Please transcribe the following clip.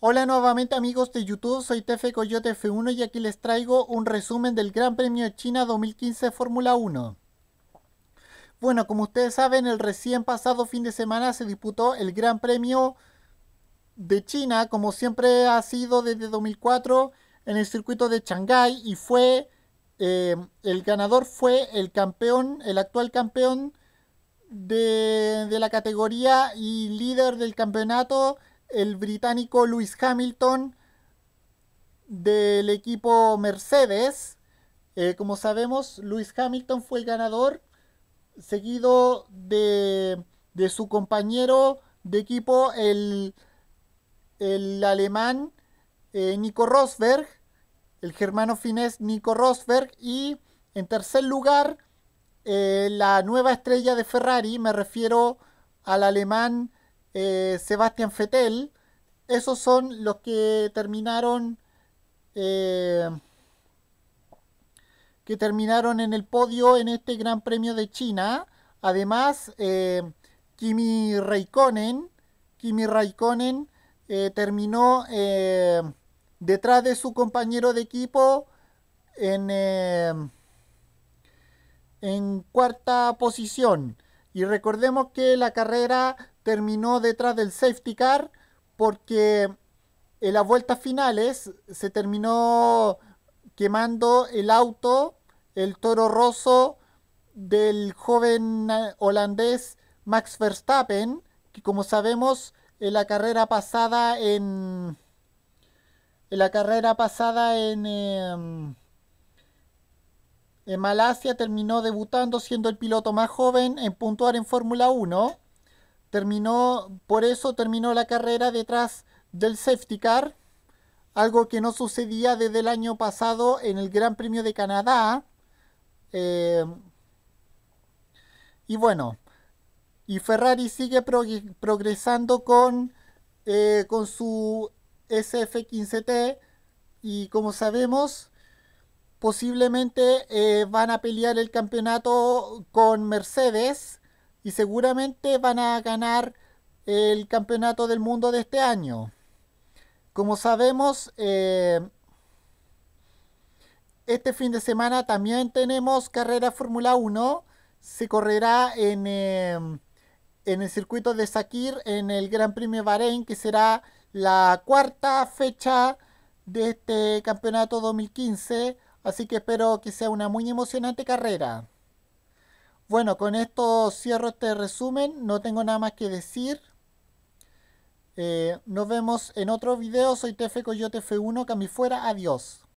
Hola nuevamente amigos de YouTube, soy Tefe Coyote F1 y aquí les traigo un resumen del Gran Premio de China 2015 Fórmula 1. Bueno, como ustedes saben, el recién pasado fin de semana se disputó el Gran Premio de China, como siempre ha sido desde 2004, en el circuito de Shanghái y fue, eh, el ganador fue el campeón, el actual campeón de, de la categoría y líder del campeonato el británico Lewis Hamilton del equipo Mercedes. Eh, como sabemos, Lewis Hamilton fue el ganador, seguido de, su compañero de equipo, el, el alemán eh, Nico Rosberg, el germano finés Nico Rosberg, y en tercer lugar, eh, la nueva estrella de Ferrari, me refiero al alemán eh, Sebastián Fettel, Esos son los que terminaron eh, que terminaron en el podio en este Gran Premio de China. Además, eh, Kimi Raikkonen, Kimi Raikkonen terminó detrás de su compañero de equipo en en cuarta posición. Y recordemos que la carrera terminó detrás del safety car porque en las vueltas finales se terminó quemando el auto, el toro roso del joven eh, holandés Max Verstappen, que como sabemos en la carrera pasada en, en la carrera pasada en, em, en Malasia terminó debutando siendo el piloto más joven en puntuar en Fórmula 1 Terminó, por eso terminó la carrera detrás del safety car, algo que no sucedía desde el año pasado en el Gran Premio de Canadá. Eh, y bueno, y Ferrari sigue progresando con, eh, con su SF15T y como sabemos, posiblemente eh, van a pelear el campeonato con Mercedes y seguramente van a ganar el campeonato del mundo de este año. Como sabemos, eh, este fin de semana también tenemos carrera Fórmula 1. Se correrá en, em, en el circuito de Sakir en el Gran Premio Bahrein, que será la cuarta fecha de este campeonato 2015. Así que espero que sea una muy emocionante carrera. Bueno, con esto cierro este resumen. No tengo nada más que decir. Eh, nos vemos en otro video. Soy Tefe Coyote F1. Cami fuera. Adiós.